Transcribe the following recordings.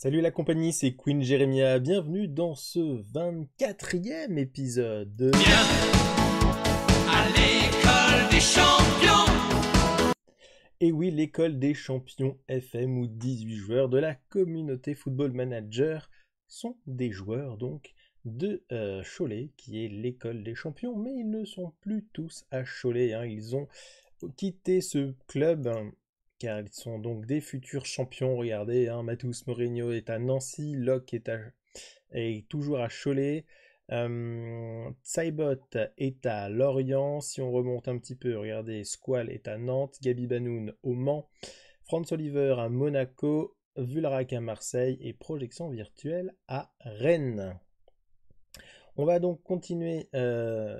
Salut la compagnie, c'est Queen Jeremia, bienvenue dans ce 24e épisode de... à l'école des champions Et eh oui, l'école des champions FM où 18 joueurs de la communauté Football Manager sont des joueurs donc de euh, Cholet, qui est l'école des champions, mais ils ne sont plus tous à Cholet, hein. ils ont quitté ce club hein, car ils sont donc des futurs champions. Regardez, hein, Matus Mourinho est à Nancy, Locke est, à, toujours à Cholet, euh, Cybot est à Lorient. Si on remonte un petit peu, regardez, Squall est à Nantes, Gabi Banoun au Mans, Franz Oliver à Monaco, Vulrac à Marseille et Projection Virtuelle à Rennes. On va donc continuer euh,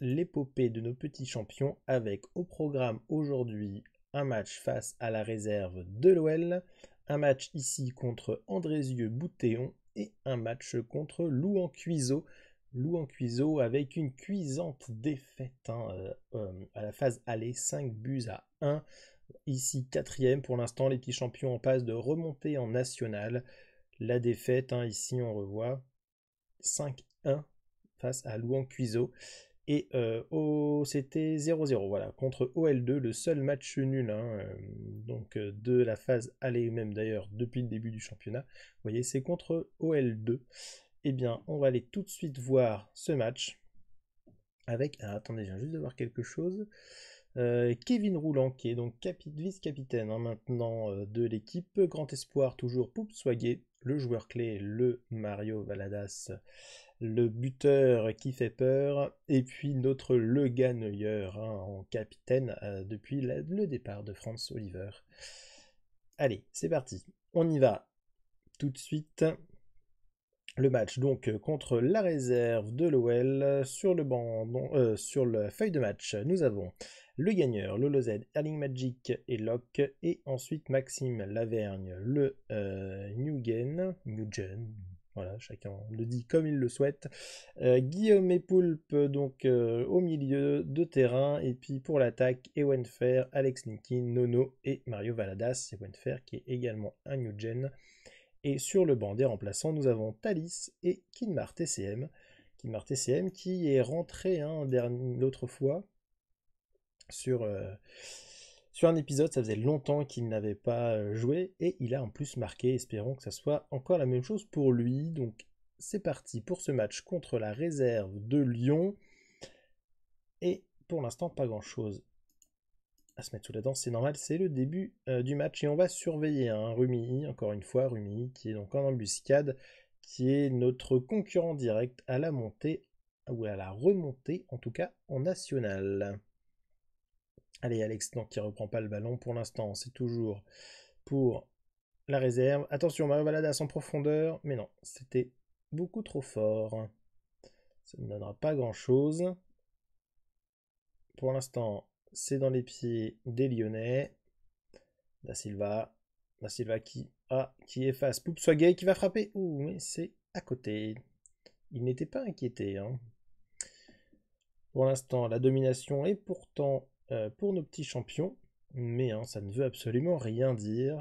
l'épopée de nos petits champions avec au programme aujourd'hui un match face à la réserve de l'OL, un match ici contre Andrézieux Boutéon et un match contre Louan Cuiseau. Louan Cuiseau avec une cuisante défaite hein, euh, euh, à la phase aller, 5 buts à 1. Ici quatrième, pour l'instant les petits champions en passe de remonter en national. La défaite, hein, ici on revoit 5-1 face à Louan Cuiseau. Et oh, c'était 0-0, voilà, contre OL2, le seul match nul, hein, euh, donc euh, de la phase aller même d'ailleurs depuis le début du championnat. Vous voyez, c'est contre OL2. Eh bien, on va aller tout de suite voir ce match avec. Ah, attendez, je viens juste de voir quelque chose. Kevin Roulant, qui est donc vice-capitaine hein, maintenant de l'équipe, grand espoir toujours poupe soyez le joueur clé, le Mario Valadas, le buteur qui fait peur, et puis notre le gagneur hein, en capitaine euh, depuis le départ de France Oliver. Allez, c'est parti, on y va tout de suite le match donc euh, contre la réserve de l'OL sur le banc, euh, sur la feuille de match. Nous avons le gagneur, Lolo Z, Erling Magic et Locke, et ensuite Maxime Lavergne, le euh, Newgen, Newgen, voilà, chacun le dit comme il le souhaite. Guillaume et Poulpe donc au milieu de terrain, et puis pour l'attaque, Ewen Fair, Alex Nikin, Nono et Mario Valadas, Ewen Fair qui est également un Newgen et sur le banc des remplaçants, nous avons Thalys et Kinmar TCM. Kinmar TCM qui est rentré l'autre hein, fois sur, euh, sur un épisode. Ça faisait longtemps qu'il n'avait pas euh, joué et il a en plus marqué. Espérons que ça soit encore la même chose pour lui. Donc c'est parti pour ce match contre la réserve de Lyon. Et pour l'instant, pas grand chose à se mettre sous la dent, c'est normal, c'est le début euh, du match et on va surveiller un hein, Rumi, encore une fois Rumi qui est donc en embuscade, qui est notre concurrent direct à la montée ou à la remontée en tout cas en national. Allez Alex non, qui reprend pas le ballon pour l'instant, c'est toujours pour la réserve. Attention, Mario à son profondeur, mais non, c'était beaucoup trop fort. Ça ne donnera pas grand chose. Pour l'instant, c'est dans les pieds des Lyonnais. La Silva. La Silva qui, a, qui efface gay qui va frapper. Ouh, mais c'est à côté. Il n'était pas inquiété. Hein. Pour l'instant, la domination est pourtant euh, pour nos petits champions. Mais hein, ça ne veut absolument rien dire.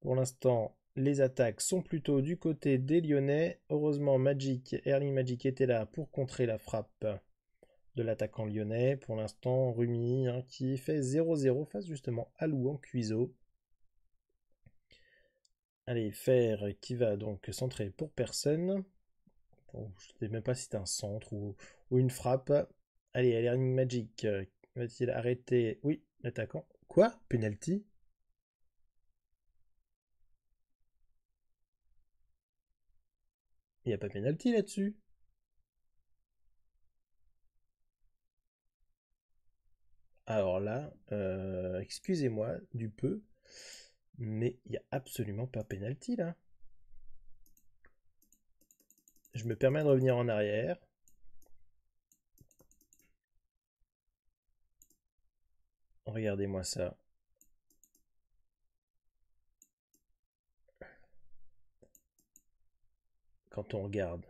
Pour l'instant, les attaques sont plutôt du côté des Lyonnais. Heureusement, Magic, Erling Magic était là pour contrer la frappe de l'attaquant lyonnais. Pour l'instant, Rumi hein, qui fait 0-0 face justement à Louan Cuiseau. Allez, faire qui va donc centrer pour personne. je ne sais même pas si c'est un centre ou, une frappe. Allez, Alerning Magic euh, va-t-il arrêter Oui, l'attaquant. Quoi Penalty Il n'y a pas penalty là-dessus Alors là, euh, excusez-moi du peu, mais il n'y a absolument pas pénalty là. Je me permets de revenir en arrière. Regardez-moi ça. Quand on regarde,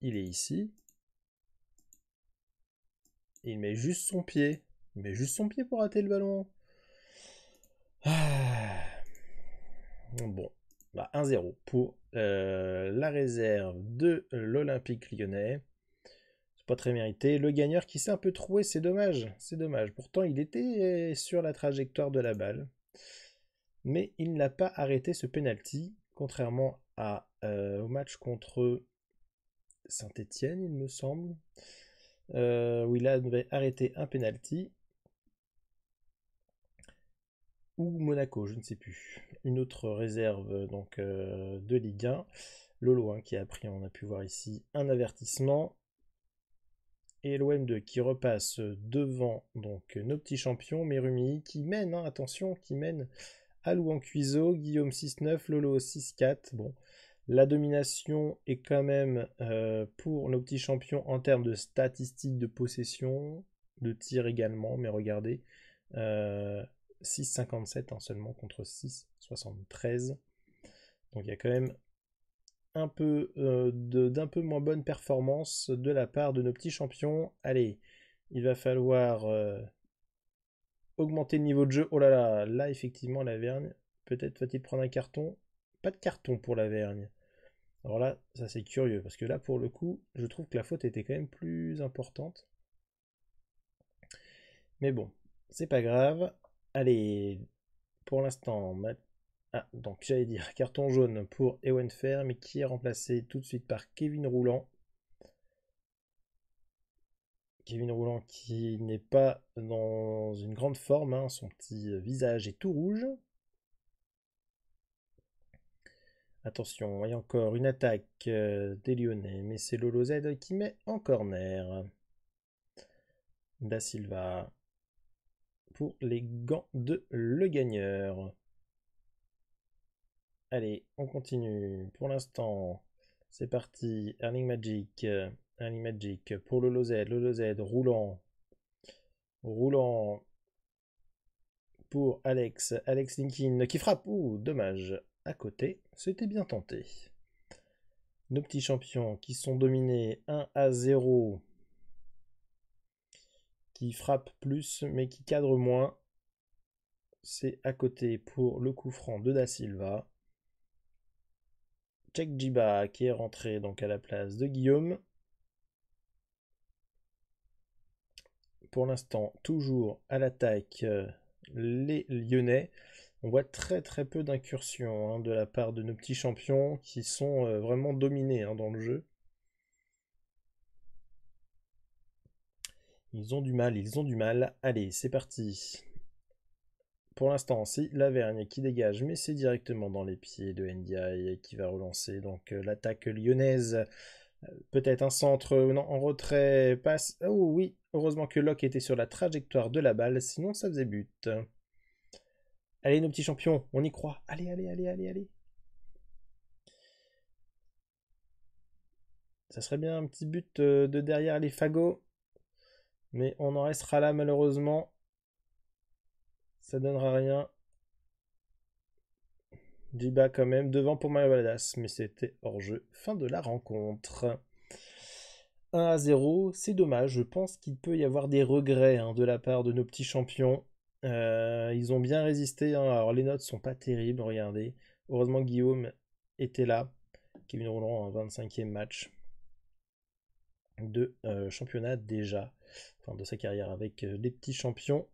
il est ici il met juste son pied. Il met juste son pied pour rater le ballon. Ah. Bon, bah, 1-0 pour euh, la réserve de l'Olympique lyonnais. C'est pas très mérité. Le gagneur qui s'est un peu troué, c'est dommage. C'est dommage. Pourtant, il était euh, sur la trajectoire de la balle. Mais il n'a pas arrêté ce penalty, contrairement à, euh, au match contre Saint-Étienne, il me semble euh, où il avait un penalty. Ou Monaco, je ne sais plus. Une autre réserve donc euh, de Ligue 1. Lolo 1 qui a pris, on a pu voir ici, un avertissement. Et l'OM2 qui repasse devant donc nos petits champions, Merumi qui mène, hein, attention, qui mène à Louan Cuiseau, Guillaume 6-9, Lolo 6-4. Bon, la domination est quand même euh, pour nos petits champions en termes de statistiques de possession, de tir également, mais regardez, 6,57 euh, en seulement contre 6,73. Donc il y a quand même un peu euh, d'un peu moins bonne performance de la part de nos petits champions. Allez, il va falloir augmenter le niveau de jeu. Oh là là, là effectivement la vergne. peut-être va-t-il prendre un carton pas de carton pour la Vergne. Alors là, ça c'est curieux, parce que là, pour le coup, je trouve que la faute était quand même plus importante. Mais bon, c'est pas grave. Allez, pour l'instant, ah, donc j'allais dire carton jaune pour Ewen mais qui est remplacé tout de suite par Kevin Roulant. Kevin Roulant qui n'est pas dans une grande forme, hein, son petit visage est tout rouge, Attention, a encore une attaque euh, des Lyonnais, mais c'est Lolo Z qui met en corner. Da Silva pour les gants de Le Gagneur. Allez, on continue. Pour l'instant, c'est parti. Earning Magic. Earning Magic pour Lolo Z. Lolo Z roulant. Roulant pour Alex. Alex Linkin qui frappe. Ouh, dommage à côté, c'était bien tenté. Nos petits champions qui sont dominés 1 à 0, qui frappent plus mais qui cadrent moins. C'est à côté pour le coup franc de Da Silva. Check Jiba qui est rentré donc à la place de Guillaume. Pour l'instant, toujours à l'attaque euh, les Lyonnais on voit très très peu d'incursions hein, de la part de nos petits champions qui sont euh, vraiment dominés hein, dans le jeu. Ils ont du mal, ils ont du mal. Allez, c'est parti. Pour l'instant, c'est Lavergne qui dégage, mais c'est directement dans les pieds de Ndiaye qui va relancer donc euh, l'attaque lyonnaise. Euh, peut-être un centre, non, en retrait, passe. Oh oui, heureusement que Locke était sur la trajectoire de la balle, sinon ça faisait but. Allez, nos petits champions, on y croit. Allez, allez, allez, allez, allez. Ça serait bien un petit but euh, de derrière les fagots. Mais on en restera là, malheureusement. Ça donnera rien. Du quand même, devant pour Mario Valdas. Mais c'était hors-jeu. Fin de la rencontre. 1 à 0, c'est dommage. Je pense qu'il peut y avoir des regrets hein, de la part de nos petits champions. Euh, ils ont bien résisté. Hein. Alors les notes sont pas terribles, regardez. Heureusement Guillaume était là. Kevin Roland en 25e match de euh, championnat déjà. Enfin de sa carrière avec euh, les petits champions.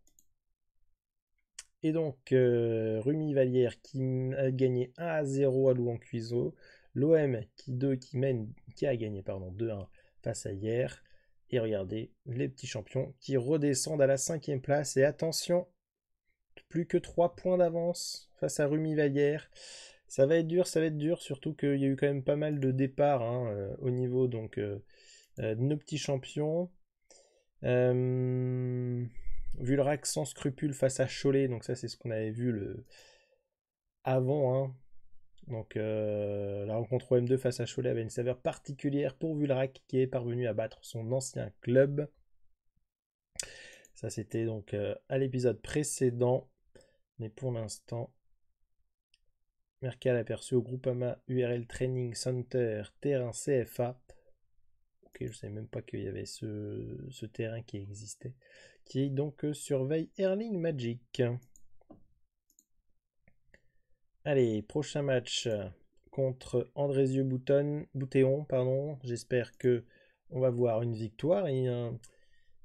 Et donc Rumi Vallière qui a gagné 1 à 0 à Louan-Cuiseau. L'OM qui 2 qui mène, qui a gagné pardon 2-1 face à hier. Et regardez les petits champions qui redescendent à la cinquième place. Et attention, plus que 3 points d'avance face à Rumi Vallière. Ça va être dur, ça va être dur, surtout qu'il y a eu quand même pas mal de départs hein, euh, au niveau donc, euh, euh, de nos petits champions. Vulrac sans scrupule face à Cholet, donc ça c'est ce qu'on avait vu le... avant. Hein. Donc la rencontre OM2 face à Cholet avait une saveur particulière pour Vulrac qui est parvenu à battre son ancien club. Ça c'était donc à l'épisode précédent pour l'instant, Mercal aperçu au groupe Ama URL Training Center terrain CFA. Ok, je ne savais même pas qu'il y avait ce, terrain qui existait. Qui donc euh, surveille Erling Magic. Allez, prochain match euh, contre Andrézieux Bouton, Boutéon. Pardon. J'espère que on va voir une victoire et un,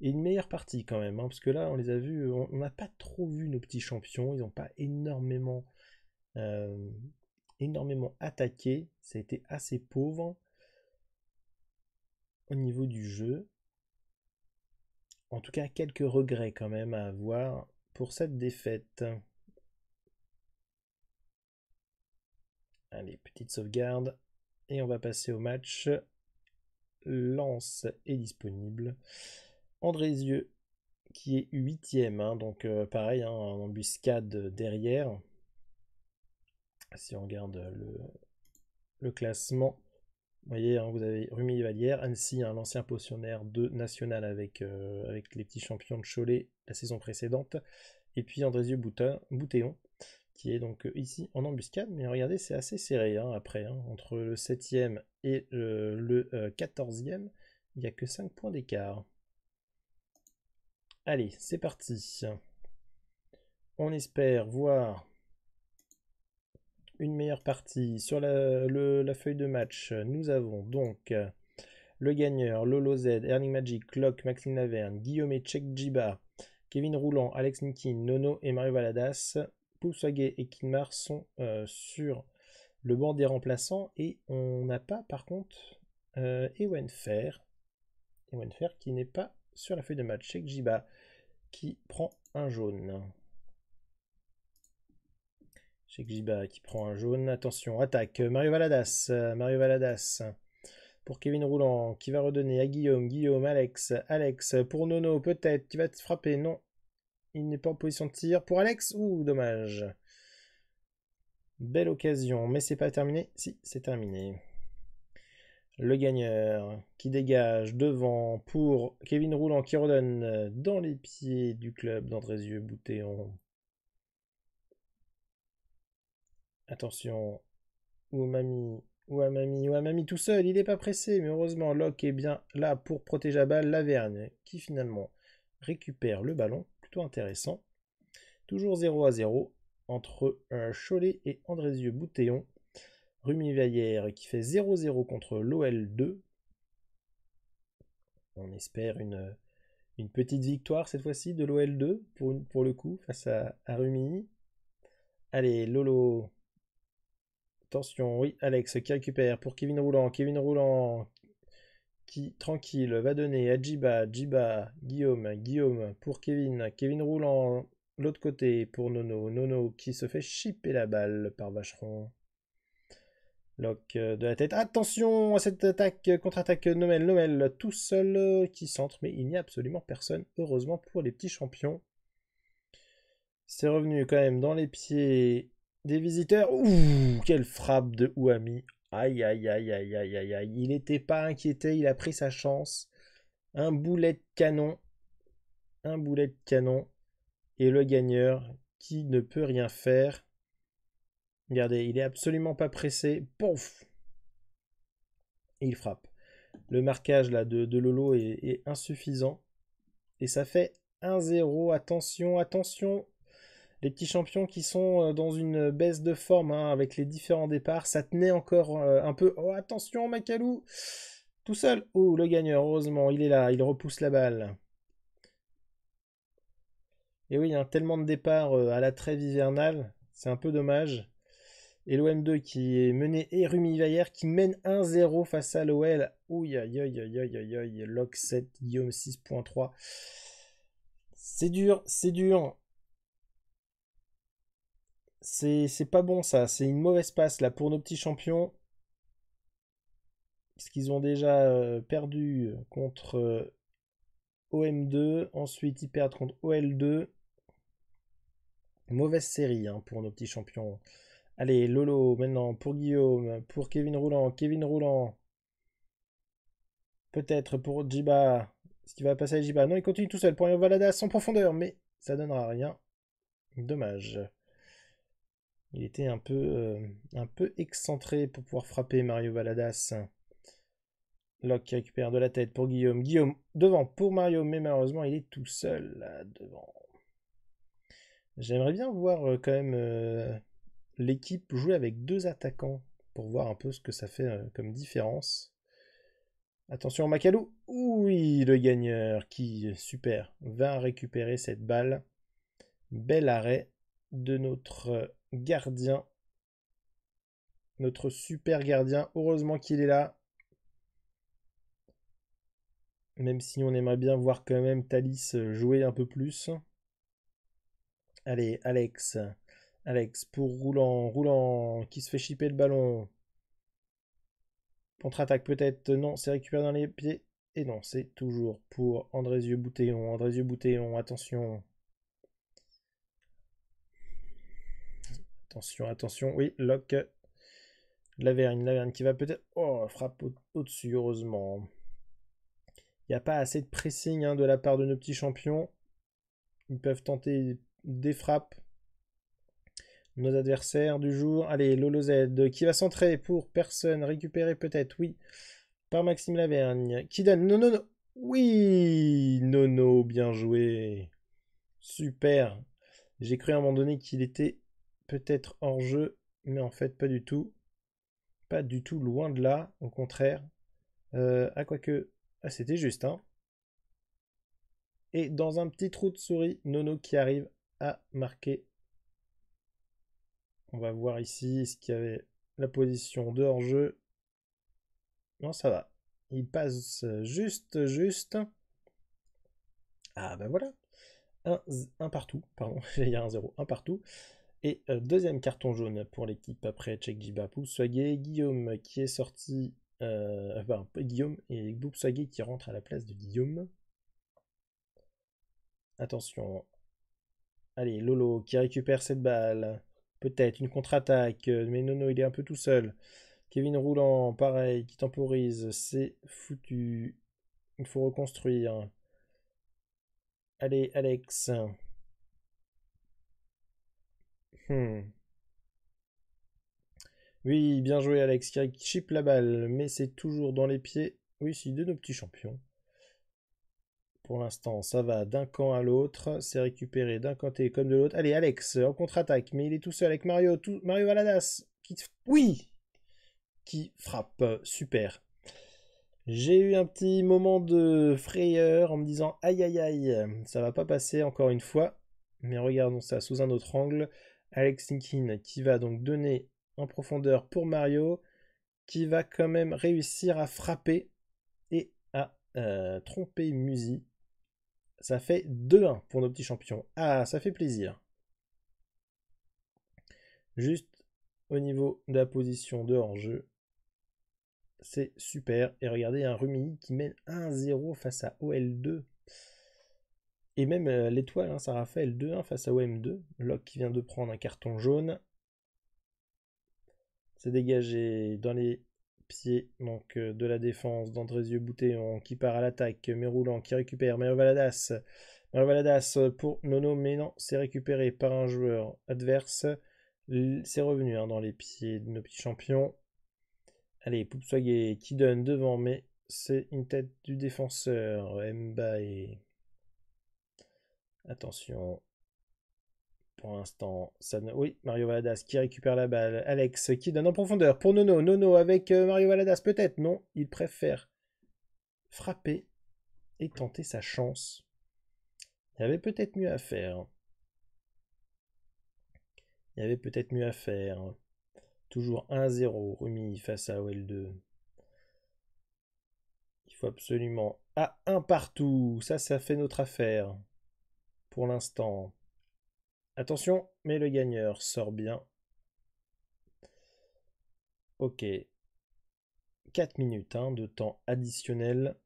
et une meilleure partie quand même, hein, parce que là, on les a vus, euh, on n'a pas trop vu nos petits champions, ils n'ont pas énormément, euh, énormément attaqué, ça a été assez pauvre au niveau du jeu. En tout cas, quelques regrets quand même à avoir pour cette défaite. Allez, petite sauvegarde. Et on va passer au match. Lance est disponible. Andrézieux qui est huitième. Hein, donc euh, pareil, hein, en embuscade derrière. Si on regarde le, classement, vous voyez, hein, vous avez Rumi Valière, Annecy, l'ancien potionnaire de National euh, avec, les petits champions de Cholet la saison précédente. Et puis Andrézieux Boutéon, qui est donc euh, ici en embuscade. Mais regardez, c'est assez serré après. entre le 7e et le 14e, il n'y a que 5 points d'écart. Allez, c'est parti. On espère voir une meilleure partie. Sur la, feuille de match, nous avons donc le gagneur, Lolo Z, Erling Magic, Clock, Maxime Laverne, Guillaume et Chek Djiba, Kevin Roulant, Alex Nikin, Nono et Mario Valadas. Poussagé et Kinmar sont euh, sur le banc des remplaçants et on n'a pas par contre euh, Ewen Fer. qui n'est pas sur la feuille de match. Chek Djiba qui prend un jaune. Cheikh qui prend un jaune. Attention, attaque. Mario Valadas. Mario Valadas. Pour Kevin Roulant, qui va redonner à Guillaume. Guillaume, Alex. Alex. Pour Nono, peut-être. Tu vas te frapper. Non. Il n'est pas en position de tir. Pour Alex. ou dommage. Belle occasion. Mais c'est pas terminé. Si, c'est terminé le gagneur qui dégage devant pour Kevin Roulant qui redonne euh, dans les pieds du club d'Andrézieux Boutéon. Attention, ou ou à Mamie, tout seul, il n'est pas pressé, mais heureusement Locke est bien là pour protéger la balle, Lavergne qui finalement récupère le ballon, plutôt intéressant. Toujours 0 à 0 entre euh, Cholet et Andrézieux Boutéon. Vaillère qui fait 0-0 contre l'OL2. On espère une, petite victoire cette fois-ci de l'OL2 pour, le coup face à, à Rumi. Allez, Lolo. Attention, oui, Alex qui récupère pour Kevin Roulant. Kevin Roulant qui, tranquille, va donner à Jiba. Jiba, Guillaume, Guillaume pour Kevin. Kevin Roulant, l'autre côté pour Nono. Nono qui se fait chipper la balle par Vacheron. Lock euh, de la tête. Attention à cette attaque, euh, contre-attaque euh, Noël, Noël tout seul qui centre, mais il n'y a absolument personne, heureusement pour les petits champions. C'est revenu quand même dans les pieds des visiteurs. Ouh, quelle frappe de Ouami. Aïe, aïe, aïe, aïe, aïe, aïe, aïe. Il n'était pas inquiété, il a pris sa chance. Un boulet de canon. Un boulet de canon. Et le gagneur qui ne peut rien faire. Regardez, il est absolument pas pressé. Pouf Et il frappe. Le marquage de, Lolo est, insuffisant. Et ça fait 1-0. Attention, attention Les petits champions qui sont euh, dans une baisse de forme hein, avec les différents départs. Ça tenait encore euh, un peu. Oh, attention, Macalou Tout seul Oh, le gagneur, heureusement, il est là. Il repousse la balle. Et oui, il hein, y tellement de départs euh, à la trêve hivernale. C'est un peu dommage. Et l'OM2 qui est mené et Rumi Vaillère qui mène 1-0 face à l'OL. OUI aïe, aïe, aïe, aïe, aïe, Lock 7, Guillaume 6.3. C'est dur, c'est dur. C'est pas bon ça, c'est une mauvaise passe là pour nos petits champions. Parce qu'ils ont déjà euh, perdu euh, contre euh, OM2, ensuite ils perdent contre OL2. Mauvaise série hein, pour nos petits champions. Allez, Lolo, maintenant, pour Guillaume, pour Kevin Roulant, Kevin Roulant. Peut-être pour Jiba. Ce qui va passer à Jiba. Non, il continue tout seul. Pour Mario Valadas, sans profondeur, mais ça donnera rien. Dommage. Il était un peu, euh, un peu excentré pour pouvoir frapper Mario Valadas. Locke récupère de la tête pour Guillaume. Guillaume devant pour Mario, mais malheureusement il est tout seul là devant. J'aimerais bien voir euh, quand même euh, l'équipe joue avec deux attaquants pour voir un peu ce que ça fait euh, comme différence. Attention Macalou. Oui, le gagneur qui, super, va récupérer cette balle. Bel arrêt de notre gardien. Notre super gardien. Heureusement qu'il est là. Même si on aimerait bien voir quand même Thalys jouer un peu plus. Allez, Alex. Alex, pour Roulant. Roulant qui se fait chipper le ballon. Contre-attaque peut-être. Non, c'est récupéré dans les pieds. Et non, c'est toujours pour Andrézieux Boutéon. Andrézieux Boutéon, attention. Attention, attention. Oui, Locke. laverne laverne qui va peut-être. Oh, frappe au-dessus, heureusement. Il n'y a pas assez de pressing hein, de la part de nos petits champions. Ils peuvent tenter des frappes. Nos adversaires du jour. Allez, Lolo Z qui va centrer pour personne. Récupéré peut-être, oui, par Maxime Lavergne. Qui donne non, non, non. Oui, Nono, bien joué. Super. J'ai cru à un moment donné qu'il était peut-être hors jeu, mais en fait pas du tout. Pas du tout, loin de là, au contraire. Euh, à quoi que... Ah, c'était juste, hein. Et dans un petit trou de souris, Nono qui arrive à marquer on va voir ici, ce qu'il y avait la position de hors-jeu Non, ça va. Il passe juste, juste. Ah ben voilà. Un, partout, pardon, il y a un 0, un partout. Et euh, deuxième carton jaune pour l'équipe après Check Jiba Swagé, Guillaume qui est sorti, euh, enfin Guillaume et Boubswagé qui rentre à la place de Guillaume. Attention. Allez, Lolo qui récupère cette balle peut-être une contre-attaque, euh, mais Nono il est un peu tout seul. Kevin Roulant, pareil, qui temporise, c'est foutu. Il faut reconstruire. Allez, Alex. Hmm. Oui, bien joué Alex, qui chip la balle, mais c'est toujours dans les pieds. Oui, c'est de nos petits champions. Pour l'instant, ça va d'un camp à l'autre. C'est récupéré d'un côté comme de l'autre. Allez, Alex, en contre-attaque. Mais il est tout seul avec Mario. Tout... Mario Aladas. Qui... Oui Qui frappe. Euh, super. J'ai eu un petit moment de frayeur en me disant aïe aïe aïe, ça va pas passer encore une fois. Mais regardons ça sous un autre angle. Alex Linkin qui va donc donner en profondeur pour Mario, qui va quand même réussir à frapper et à euh, tromper Musi ça fait 2-1 pour nos petits champions. Ah, ça fait plaisir. Juste au niveau de la position de hors-jeu, c'est super. Et regardez, un Rumini qui mène 1-0 face à OL2. Et même euh, l'étoile, hein, ça Raphaël 2-1 face à OM2. Locke qui vient de prendre un carton jaune. C'est dégagé dans les pied donc, euh, de la défense d'Andrézieux Boutéon qui part à l'attaque. Méroulant qui récupère. Mervaladas Valadas. Euh, pour Nono, mais non, c'est récupéré par un joueur adverse. C'est revenu hein, dans les pieds de nos petits champions. Allez, Poupsoyé qui donne devant, mais c'est une tête du défenseur. Mbaye. Attention, pour l'instant. Ça... Oui, Mario Valadas qui récupère la balle. Alex qui donne en profondeur pour Nono. Nono avec euh, Mario Valadas peut-être. Non, il préfère frapper et tenter sa chance. Il y avait peut-être mieux à faire. Il y avait peut-être mieux à faire. Toujours 1-0 remis face à OL2. Il faut absolument... à ah, un partout. Ça, ça fait notre affaire. Pour l'instant. Attention, mais le gagneur sort bien. Ok. 4 minutes hein, de temps additionnel.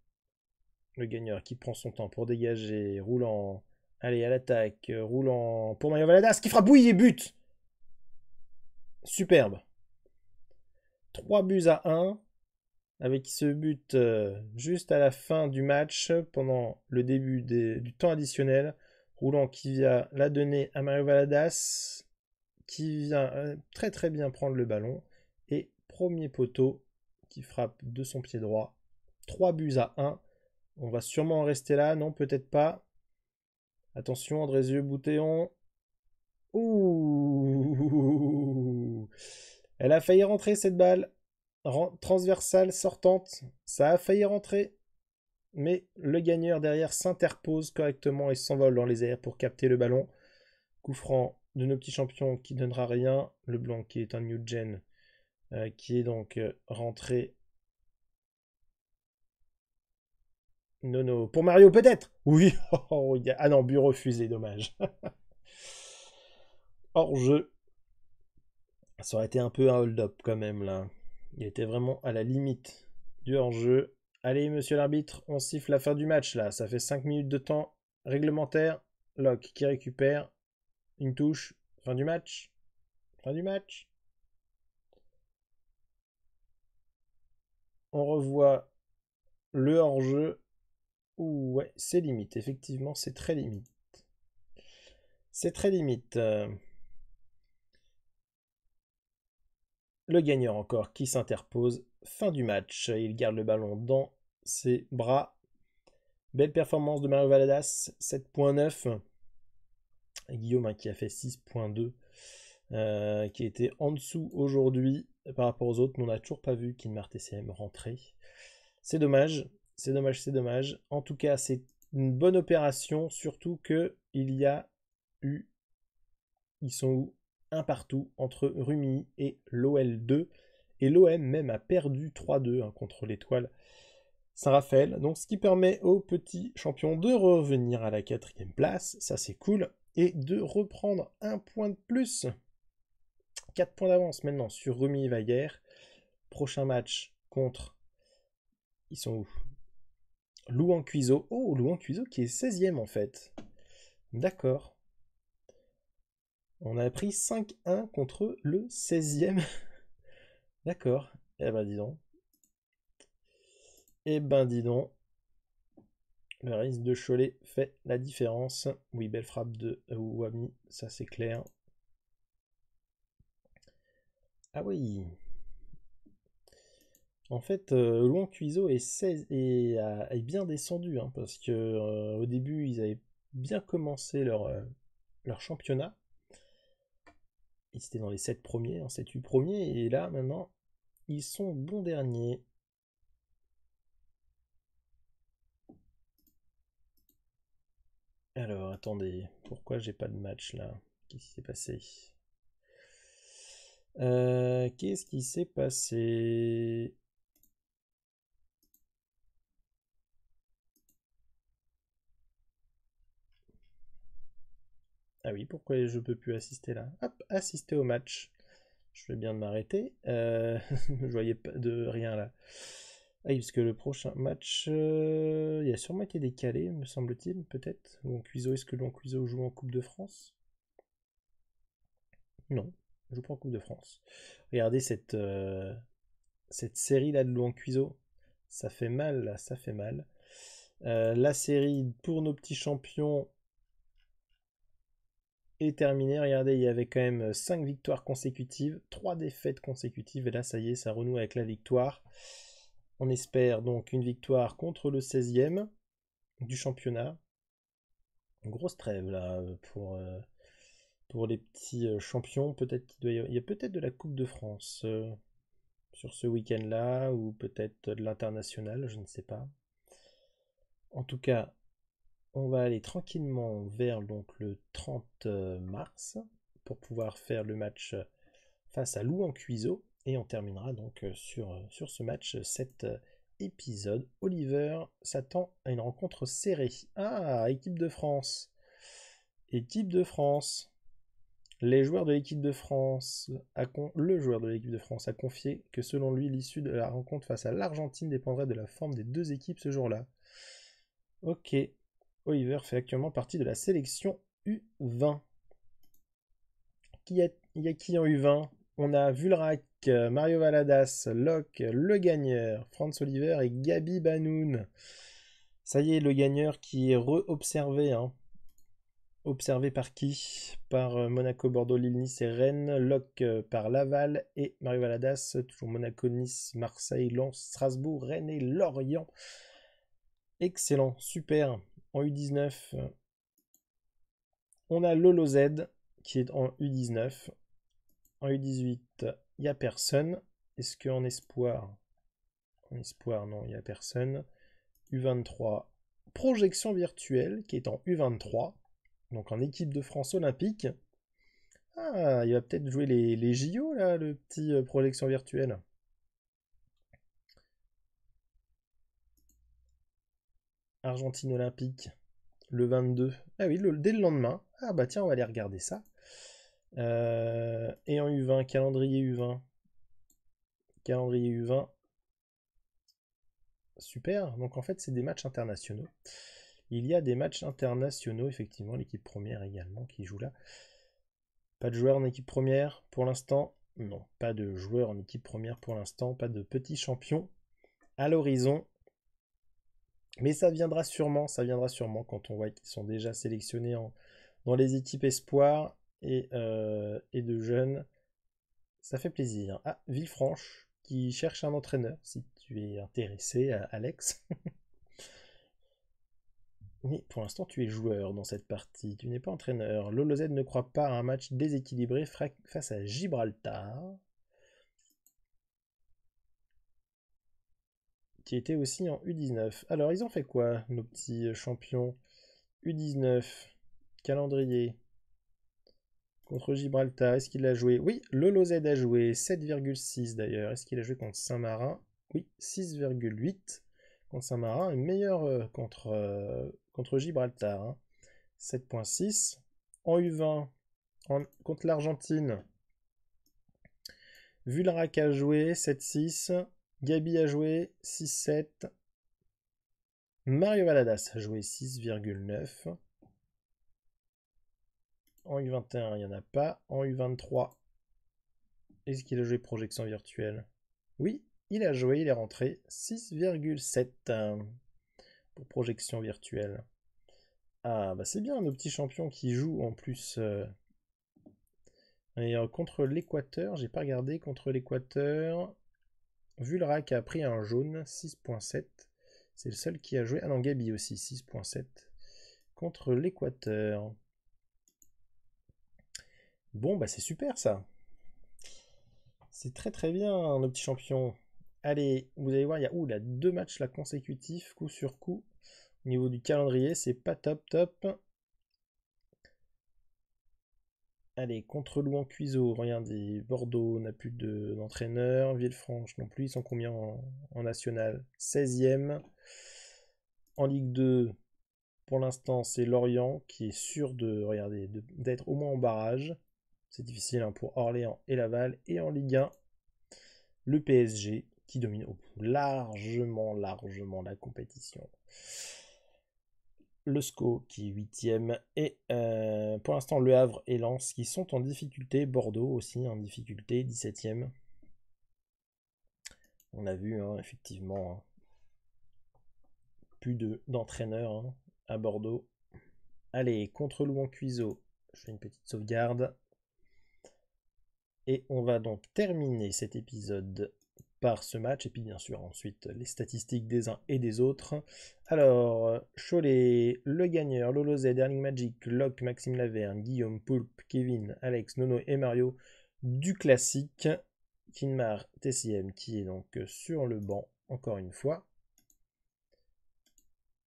Le gagneur qui prend son temps pour dégager, roulant. Allez, à l'attaque, euh, roulant pour Mario Valadas qui fera bouillir but Superbe. 3 buts à 1 avec ce but euh, juste à la fin du match, pendant le début du temps additionnel. Roulant qui vient la donner à Mario Valadas, qui vient euh, très très bien prendre le ballon. Et premier poteau qui frappe de son pied droit. 3 buts à 1. On va sûrement en rester là, non Peut-être pas. Attention, Andrézieux Boutéon. Ouh Elle a failli rentrer cette balle. Transversale, sortante. Ça a failli rentrer mais le gagneur derrière s'interpose correctement et s'envole dans les airs pour capter le ballon. Coup franc de nos petits champions qui donnera rien. Le blanc qui est un new gen euh, qui est donc euh, rentré. Non, non. Pour Mario, peut-être Oui oh, Ah non, but refusé, dommage. Hors jeu. Ça aurait été un peu un hold-up quand même, là. Il était vraiment à la limite du hors-jeu. Allez, monsieur l'arbitre, on siffle la fin du match là. Ça fait 5 minutes de temps réglementaire. Locke qui récupère une touche. Fin du match. Fin du match. On revoit le hors-jeu. Ouais, c'est limite. Effectivement, c'est très limite. C'est très limite. Euh. le gagnant encore qui s'interpose. Fin du match. Il garde le ballon dans ses bras. Belle performance de Mario Valadas, 7.9. Guillaume hein, qui a fait 6.2, euh, qui était en dessous aujourd'hui par rapport aux autres, mais on n'a toujours pas vu Kinmar TCM rentrer. C'est dommage, c'est dommage, c'est dommage. En tout cas, c'est une bonne opération, surtout que il y a eu. Ils sont où un partout entre Rumi et l'OL2. Et l'OM même a perdu 3-2 hein, contre l'étoile Saint-Raphaël. Donc ce qui permet au petit champion de revenir à la quatrième place, ça c'est cool, et de reprendre un point de plus. 4 points d'avance maintenant sur Rumi Vaillère. Prochain match contre. Ils sont où Louan Cuiseau. Oh, Louan Cuiseau qui est 16ème en fait. D'accord. On a pris 5-1 contre le 16e. D'accord. Eh ben dis donc. Eh ben dis donc. Le risque de Cholet fait la différence. Oui, belle frappe de Wami, ça c'est clair. Ah oui. En fait, euh, Louan Cuiseau est, bien descendu hein, parce que euh, au début ils avaient bien commencé leur euh, championnat ils étaient dans les 7 premiers, en hein, 7-8 premiers, et là maintenant, ils sont bons derniers. Alors, attendez, pourquoi j'ai pas de match là Qu'est-ce qui s'est passé euh, Qu'est-ce qui s'est passé Ah oui, pourquoi je peux plus assister là Hop, assister au match. Je vais bien m'arrêter. Euh, je voyais pas de rien là. Ah parce que le prochain match, euh, il y a sûrement qui décalé, me semble-t-il, peut-être. Ou Cuiseau, est-ce que l'on Cuiseau joue en Coupe de France Non, je joue pas en Coupe de France. Regardez cette, euh, cette série là de Louan Cuiseau. Ça fait mal là, ça fait mal. Euh, la série pour nos petits champions, terminé. Regardez, il y avait quand même 5 euh, victoires consécutives, 3 défaites consécutives. Et là, ça y est, ça renoue avec la victoire. On espère donc une victoire contre le 16e du championnat. grosse trêve là euh, pour, euh, pour les petits champions. Peut-être qu'il y, a peut-être de la Coupe de France sur ce week-end là, ou peut-être de l'international, je ne sais pas. En tout cas, on va aller tranquillement vers donc le 30 euh, mars pour pouvoir faire le match euh, face à Lou en Cuiseau et on terminera donc euh, sur, sur ce match cet épisode. Oliver s'attend à une rencontre serrée. Ah, équipe de France. Équipe de France. Les joueurs de l'équipe de France le joueur de l'équipe de France a confié que selon lui, l'issue de la rencontre face à l'Argentine dépendrait de la forme des deux équipes ce jour-là. Ok, Oliver fait actuellement partie de la sélection U20. Qui y a qui en U20 On a Vulrac, Mario Valadas, Locke, Le Gagneur, Franz Oliver et Gabi Banoun. Ça y est, Le Gagneur qui est re-observé. Hein. Observé par qui Par euh, Monaco, Bordeaux, Lille, Nice et Rennes. Locke euh, par Laval et Mario Valadas. Toujours Monaco, Nice, Marseille, Lens, Strasbourg, Rennes et Lorient. Excellent, super en U19. On a Lolo Z qui est en U19. En U18, il n'y a personne. Est-ce qu'en espoir En espoir, non, il n'y a personne. U23, projection virtuelle qui est en U23, donc en équipe de France olympique. Ah, il va peut-être jouer les, les JO là, le petit euh, projection virtuelle. Argentine olympique, le 22. Ah oui, le, dès le lendemain. Ah bah tiens, on va aller regarder ça. Euh, et en U20, calendrier U20. Calendrier U20. Super. Donc en fait, c'est des matchs internationaux. Il y a des matchs internationaux, effectivement, l'équipe première également qui joue là. Pas de joueurs en équipe première pour l'instant. Non, pas de joueurs en équipe première pour l'instant. Pas de petits champions à l'horizon. Mais ça viendra sûrement, ça viendra sûrement quand on voit qu'ils sont déjà sélectionnés dans les équipes espoirs euh, et, de jeunes. Ça fait plaisir. Ah, Villefranche qui cherche un entraîneur, si tu es intéressé, euh, Alex. Mais pour l'instant, tu es joueur dans cette partie, tu n'es pas entraîneur. Z ne croit pas à un match déséquilibré face à Gibraltar. qui était aussi en U19. Alors, ils ont fait quoi, nos petits euh, champions U19, calendrier, contre Gibraltar, est-ce qu'il a joué Oui, le z a joué, 7,6 d'ailleurs. Est-ce qu'il a joué contre Saint-Marin Oui, 6,8 contre Saint-Marin, meilleur euh, contre, euh, contre Gibraltar, 7,6. Hein. En U20, contre l'Argentine, Vulrac a joué, 7,6. Gabi a joué 6-7. Mario Valadas a joué 6,9. En U21, il n'y en a pas. En U23, est-ce qu'il a joué projection virtuelle Oui, il a joué, il est rentré 6,7 hein, pour projection virtuelle. Ah, bah c'est bien, nos petits champions qui jouent en plus. Euh. Et euh, contre l'Équateur, j'ai pas regardé, contre l'Équateur, Vulrac a pris un jaune, 6.7. C'est le seul qui a joué. Ah non, Gabi aussi, 6.7. Contre l'Équateur. Bon, bah c'est super ça. C'est très très bien, nos petits champions. Allez, vous allez voir, il y a, deux matchs consécutifs, coup sur coup. Au niveau du calendrier, c'est pas top top. Allez, contre Louan Cuiseau, regardez, Bordeaux n'a plus d'entraîneur, Villefranche non plus, ils sont combien en, national 16e. En Ligue 2, pour l'instant, c'est Lorient qui est sûr de, regarder d'être au moins en barrage. C'est difficile hein, pour Orléans et Laval. Et en Ligue 1, le PSG qui domine largement, largement la compétition le SCO qui est huitième et euh, pour l'instant Le Havre et Lens qui sont en difficulté, Bordeaux aussi en difficulté, 17ème. On a vu hein, effectivement hein, plus d'entraîneurs de, hein, à Bordeaux. Allez, contre Louan Cuiseau, je fais une petite sauvegarde. Et on va donc terminer cet épisode par ce match. Et puis bien sûr ensuite les statistiques des uns et des autres. Alors, Cholet, le gagneur, Lolo Z, Erling Magic, Locke, Maxime Laverne, Guillaume, Poulpe, Kevin, Alex, Nono et Mario du classique. Kinmar TCM qui est donc sur le banc encore une fois.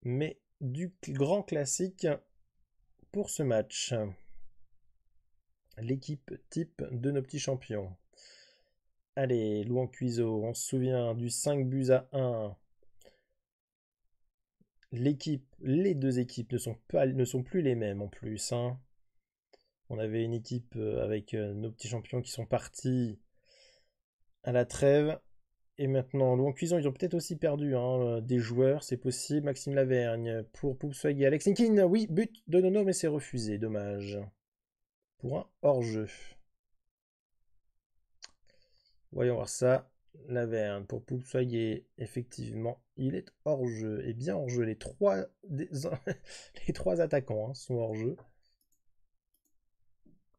Mais du grand classique pour ce match. L'équipe type de nos petits champions. Allez, Louan Cuiseau, on se souvient du 5 buts à 1. L'équipe, les deux équipes ne sont, pas, ne sont plus les mêmes en plus. Hein. On avait une équipe euh, avec euh, nos petits champions qui sont partis à la trêve. Et maintenant, Louan Cuison, ils ont peut-être aussi perdu hein, euh, des joueurs, c'est possible. Maxime Lavergne pour Poupswag Alex Nikin. Oui, but de Nono, mais c'est refusé, dommage. Pour un hors-jeu. Voyons voir ça. Laverne, pour soyez effectivement, il est hors jeu. Et eh bien hors jeu. Les trois, les attaquants hein, sont hors jeu.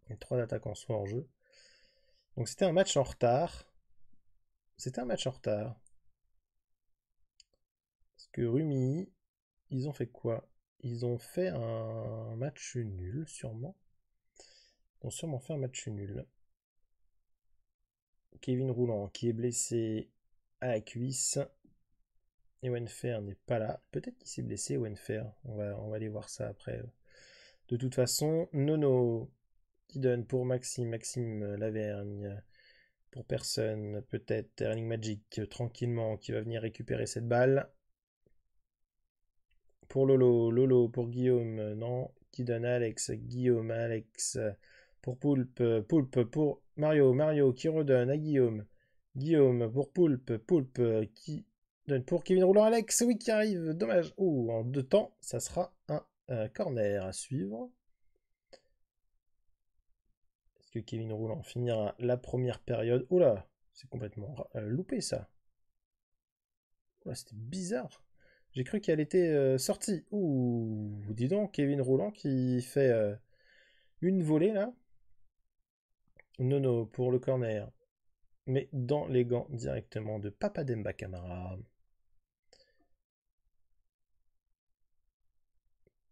Les trois attaquants sont hors jeu. Donc c'était un match en retard. C'était un match en retard. Parce que Rumi, ils ont fait quoi Ils ont fait un match nul, sûrement. Ils ont sûrement fait un match nul. Kevin Roulant qui est blessé à la cuisse. Et Wenfer n'est pas là. Peut-être qu'il s'est blessé, Wenfer. On va, on va aller voir ça après. De toute façon, Nono qui donne pour Maxime, Maxime Lavergne, pour personne, peut-être Erling Magic tranquillement qui va venir récupérer cette balle. Pour Lolo, Lolo pour Guillaume, non, qui donne Alex, Guillaume, Alex, pour Poulpe, Poulpe pour Mario, Mario qui redonne à Guillaume, Guillaume pour Poulpe, Poulpe qui donne pour Kevin Roulant, Alex, oui qui arrive, dommage. Oh, en deux temps, ça sera un euh, corner à suivre. Est-ce que Kevin Roulant finira la première période Oh là, c'est complètement euh, loupé ça. Oh c'était bizarre. J'ai cru qu'elle était euh, sortie. Ouh, dis donc, Kevin Roulant qui fait une volée là. Nono pour le corner, mais dans les gants directement de Papa Demba Camara.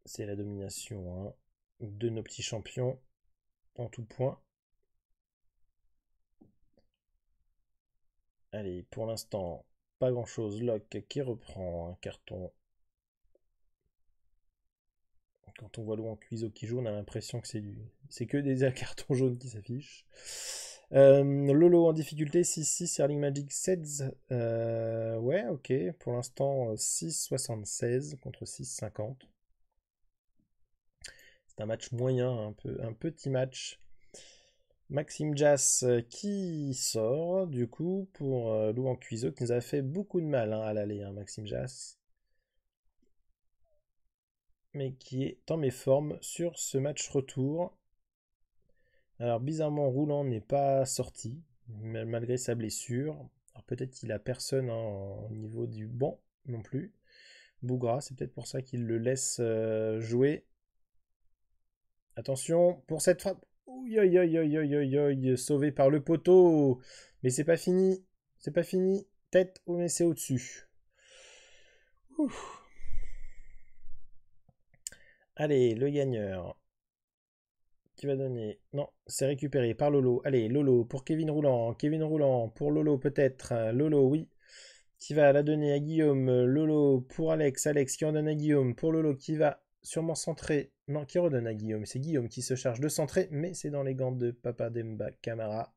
C'est la domination hein, de nos petits champions en tout point. Allez, pour l'instant, pas grand chose. Locke qui reprend un hein, carton quand on voit l'eau en cuiseau qui joue, on a l'impression que c'est du... c'est que des cartons jaunes qui s'affichent. Euh, Lolo en difficulté, 6-6, Erling Magic 7. Euh, ouais, ok. Pour l'instant, 6-76 contre 6-50. C'est un match moyen, un, peu, un petit match. Maxime Jass euh, qui sort, du coup, pour l'eau en cuiseau, qui nous a fait beaucoup de mal hein, à l'aller, hein, Maxime Jas mais qui est en formes sur ce match retour. Alors bizarrement, Roulant n'est pas sorti, malgré sa blessure. Alors peut-être qu'il a personne au niveau du banc non plus. Bougra, c'est peut-être pour ça qu'il le laisse euh, jouer. Attention pour cette frappe. Ouïe, ouïe, sauvé par le poteau. Mais c'est pas fini. C'est pas fini. Tête, mais c'est au-dessus. Ouf. Allez, le gagneur. Qui va donner Non, c'est récupéré par Lolo. Allez, Lolo pour Kevin Roulant. Kevin Roulant pour Lolo peut-être. Euh, Lolo, oui. Qui va la donner à Guillaume. Euh, Lolo pour Alex. Alex qui en donne à Guillaume. Pour Lolo qui va sûrement centrer. Non, qui redonne à Guillaume. C'est Guillaume qui se charge de centrer, mais c'est dans les gants de Papa Demba Camara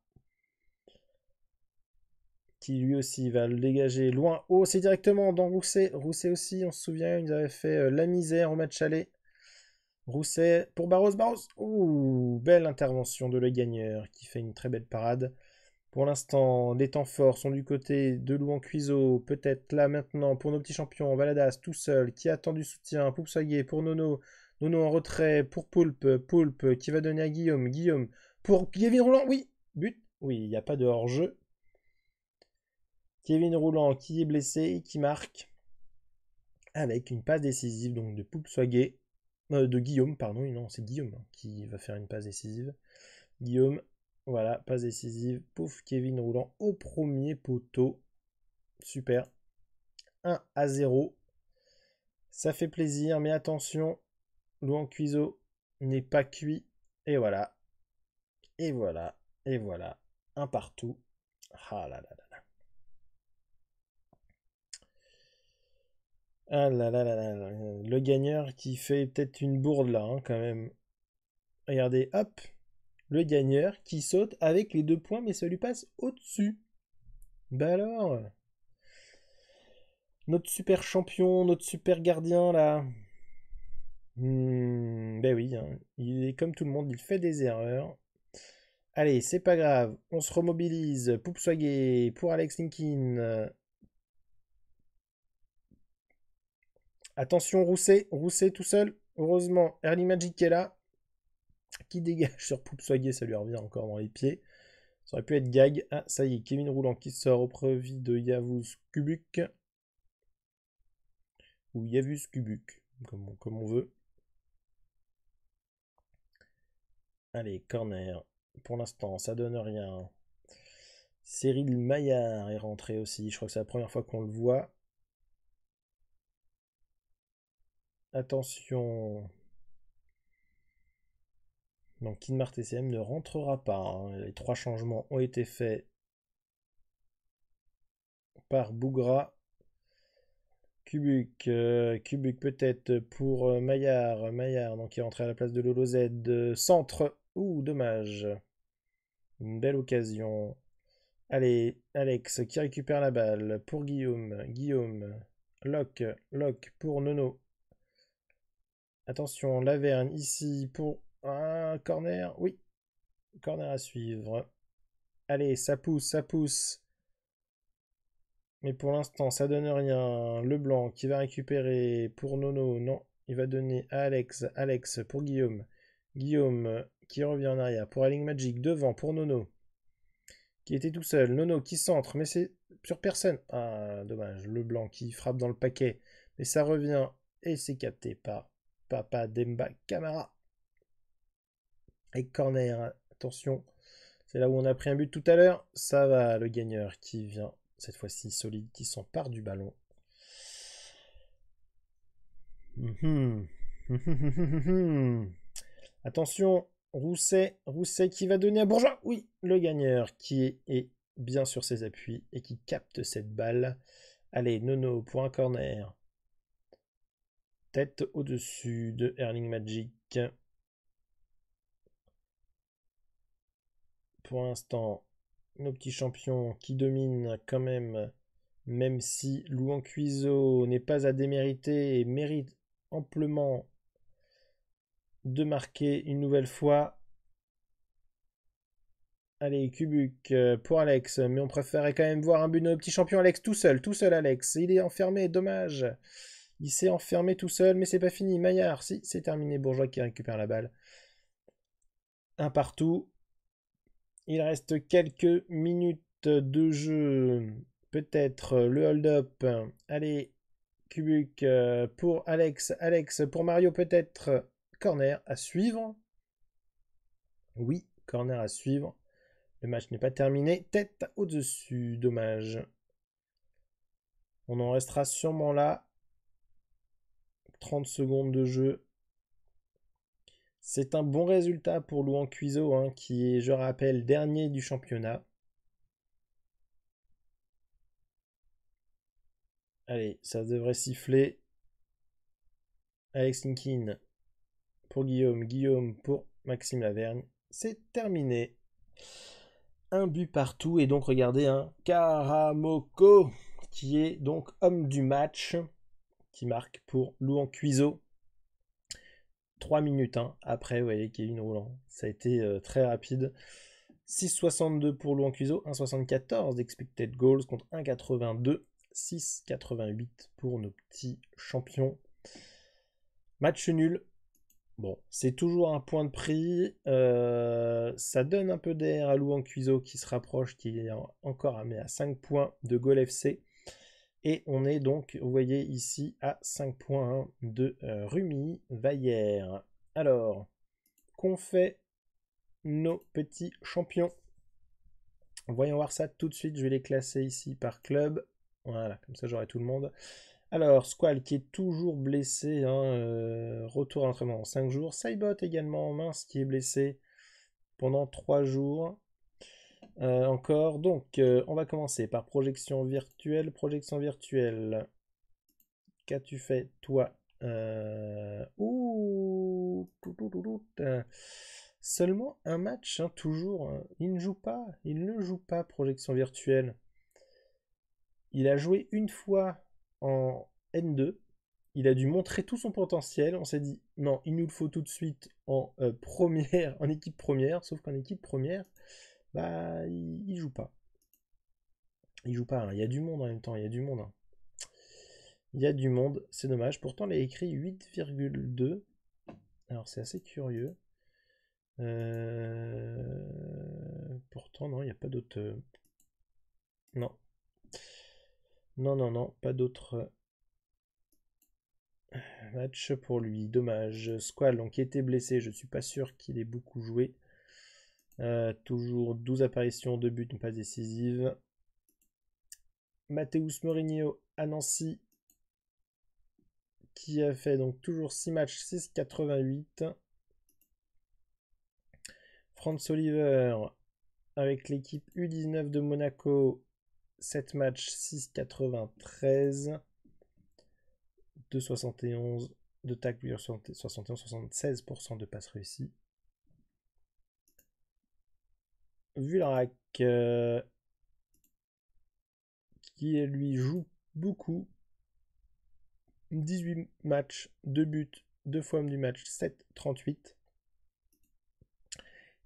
qui lui aussi va le dégager loin Oh, c'est directement dans Rousset. Rousset aussi, on se souvient, il avaient avait fait euh, la misère au match aller. Rousset pour Barros. Barros, ouh, belle intervention de Le Gagneur qui fait une très belle parade. Pour l'instant, les temps forts sont du côté de Louan Cuiseau. Peut-être là maintenant pour nos petits champions. Valadas tout seul qui attend du soutien. Poupsaguet pour Nono. Nono en retrait pour Poulpe. Poulpe qui va donner à Guillaume. Guillaume pour Kevin Roulant. Oui, but. Oui, il n'y a pas de hors-jeu. Kevin Roulant qui est blessé et qui marque avec une passe décisive donc de Poupsaguet. Euh, de Guillaume, pardon, non, c'est Guillaume hein, qui va faire une passe décisive. Guillaume, voilà, passe décisive. Pouf, Kevin roulant au premier poteau. Super. 1 à 0. Ça fait plaisir, mais attention, Louan Cuiseau n'est pas cuit. Et voilà. Et voilà. Et voilà. Un partout. Ah là là. Ah là là là là, le gagneur qui fait peut-être une bourde là, hein, quand même. Regardez, hop, le gagneur qui saute avec les deux points, mais ça lui passe au-dessus. Bah alors Notre super champion, notre super gardien là. Hmm, ben oui, hein. il est comme tout le monde, il fait des erreurs. Allez, c'est pas grave, on se remobilise. Poupsoigé pour Alex Linkin. Attention, Rousset, Rousset tout seul. Heureusement, Early Magic est là. Qui dégage sur Poupsoyer, ça lui revient encore dans les pieds. Ça aurait pu être gag. Ah, ça y est, Kevin Roulant qui sort au preuve de Yavuz Kubuk. Ou Yavuz Kubuk, comme comme on veut. Allez, corner. Pour l'instant, ça donne rien. Cyril Maillard est rentré aussi. Je crois que c'est la première fois qu'on le voit. Attention. Donc Kinmar TCM ne rentrera pas. Hein. Les trois changements ont été faits par Bougra. Kubuk, euh, peut-être pour euh, Maillard. Maillard, donc qui est rentré à la place de Lolo Z. centre. Ouh, dommage. Une belle occasion. Allez, Alex qui récupère la balle pour Guillaume. Guillaume. Locke. Locke pour Nono. Attention, Laverne ici pour un corner. Oui, corner à suivre. Allez, ça pousse, ça pousse. Mais pour l'instant, ça donne rien. Leblanc qui va récupérer pour Nono. Non, il va donner à Alex. Alex pour Guillaume. Guillaume qui revient en arrière pour Aling Magic. Devant pour Nono. Qui était tout seul. Nono qui centre, mais c'est sur personne. Ah, dommage. blanc qui frappe dans le paquet. Mais ça revient et c'est capté par Papa Demba Camara. Et corner, attention. C'est là où on a pris un but tout à l'heure. Ça va, le gagneur qui vient cette fois-ci solide, qui s'empare du ballon. Hum, hum, hum, attention, Rousset, Rousset qui va donner à Bourgeois. Oui, le gagneur qui est, bien sur ses appuis et qui capte cette balle. Allez, Nono point corner tête au-dessus de Erling Magic. Pour l'instant, nos petits champions qui dominent quand même, même si Louan Cuiseau n'est pas à démériter et mérite amplement de marquer une nouvelle fois. Allez, Kubuk euh, pour Alex, mais on préférait quand même voir un but de nos petits champions Alex tout seul, tout seul Alex. Il est enfermé, dommage. Il s'est enfermé tout seul, mais c'est pas fini. Maillard, si, c'est terminé. Bourgeois qui récupère la balle. Un partout. Il reste quelques minutes de jeu. Peut-être le hold-up. Allez, Kubuk euh, pour Alex. Alex pour Mario, peut-être. Corner à suivre. Oui, corner à suivre. Le match n'est pas terminé. Tête au-dessus, dommage. On en restera sûrement là. 30 secondes de jeu. C'est un bon résultat pour Louan Cuiseau, hein, qui est, je rappelle, dernier du championnat. Allez, ça devrait siffler. Alex Linkin pour Guillaume, Guillaume pour Maxime Lavergne. C'est terminé. Un but partout et donc regardez un hein, Karamoko qui est donc homme du match qui marque pour Louan Cuiseau. 3 minutes hein, après, vous voyez qu'il y a une roulant. Ça a été euh, très rapide. 6,62 pour Louan Cuiseau, 1,74 d'expected goals contre 1,82. 6,88 pour nos petits champions. Match nul. Bon, c'est toujours un point de prix. Euh, ça donne un peu d'air à Louan Cuiseau qui se rapproche, qui est encore à, à 5 points de goal FC. Et on est donc, vous voyez ici, à 5 points hein, de euh, Rumi Vaillère. Alors, qu'on fait nos petits champions Voyons voir ça tout de suite. Je vais les classer ici par club. Voilà, comme ça j'aurai tout le monde. Alors, Squall qui est toujours blessé, hein, euh, retour à l'entraînement en 5 jours. Cybot également, en mince, qui est blessé pendant 3 jours. Euh, encore, donc, euh, on va commencer par projection virtuelle. Projection virtuelle. Qu'as-tu fait, toi euh, Seulement un match, hein, toujours. Il ne joue pas, il ne joue pas, projection virtuelle. Il a joué une fois en N2. Il a dû montrer tout son potentiel. On s'est dit, non, il nous le faut tout de suite en première, en équipe première. Sauf qu'en équipe première, bah, il, joue pas. Il joue pas. Hein. Il y a du monde en même temps, il y a du monde. Hein. Il y a du monde, c'est dommage. Pourtant, il a écrit 8,2. Alors, c'est assez curieux. Euh, pourtant, non, il n'y a pas d'autre. Euh, non. Non, non, non, pas d'autre euh, match pour lui. Dommage. Squall, donc, qui était blessé, je ne suis pas sûr qu'il ait beaucoup joué. Euh, toujours 12 apparitions, 2 buts, pas passe décisive. Mateus Mourinho à Nancy, qui a fait donc toujours 6 matchs, 6,88. Franz Oliver avec l'équipe U19 de Monaco, 7 matchs, 6,93. 2,71 de TAC, 71, 76% de passes réussies. Vularak, euh, qui lui joue beaucoup. 18 matchs, 2 buts, 2 fois homme du match, 7-38.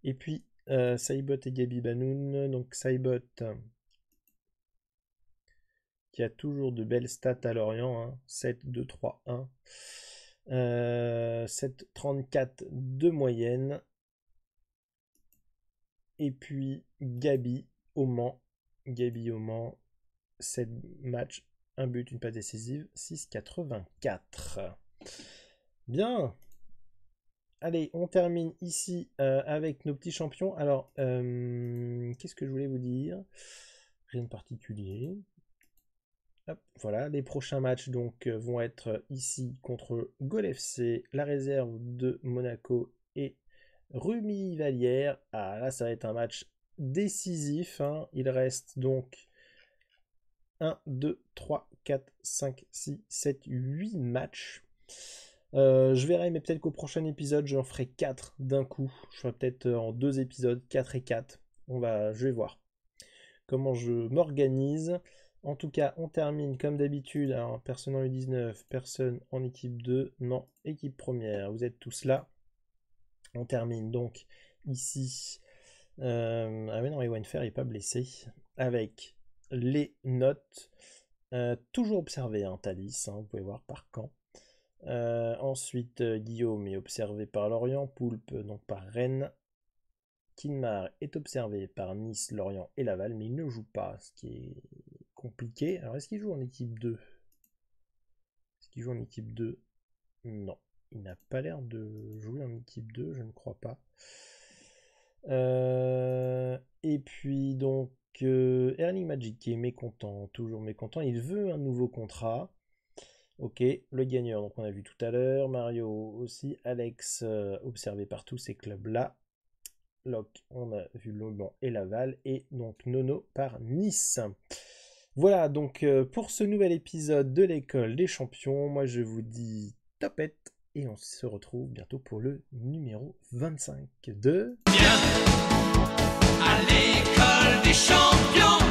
Et puis euh, Saibot et Gabi Banoun. Donc Saibot qui a toujours de belles stats à Lorient. Hein. 7, 2, 3, 1. 7, 34 de moyenne. Et puis Gabi au Mans. Gabi au Mans, 7 matchs, un but, une passe décisive, 6,84. Bien. Allez, on termine ici euh, avec nos petits champions. Alors, euh, qu'est-ce que je voulais vous dire Rien de particulier. voilà, les prochains matchs donc euh, vont être ici contre Gol FC, la réserve de Monaco et Rumi Valière. Ah là, ça va être un match décisif. Hein. Il reste donc 1, 2, 3, 4, 5, 6, 7, 8 matchs. Euh, je verrai, mais peut-être qu'au prochain épisode, j'en ferai 4 d'un coup. Je ferai peut-être euh, en deux épisodes, 4 et 4. On va, je vais voir comment je m'organise. En tout cas, on termine comme d'habitude. personne en U19, personne en équipe 2, non, équipe première. Vous êtes tous là. On termine donc ici. Euh, ah mais non, Ewan n'est pas blessé. Avec les notes. Euh, toujours observé, hein, Thalys, hein, vous pouvez voir par quand. Euh, ensuite, Guillaume est observé par Lorient, Poulpe donc par Rennes. Kinmar est observé par Nice, Lorient et Laval, mais il ne joue pas, ce qui est compliqué. Alors, est-ce qu'il joue en équipe 2 Est-ce qu'il joue en équipe 2 Non. Il n'a pas l'air de jouer en équipe 2, je ne crois pas. Euh, et puis donc euh, Ernie Magic qui est mécontent, toujours mécontent, il veut un nouveau contrat. Ok, le gagneur, donc on a vu tout à l'heure, Mario aussi, Alex, euh, observé par tous ces clubs-là. Locke, on a vu Logan et Laval, et donc Nono par Nice. Voilà donc pour ce nouvel épisode de l'école des champions, moi je vous dis topette et on se retrouve bientôt pour le numéro 25 de... Bien à l'école des champions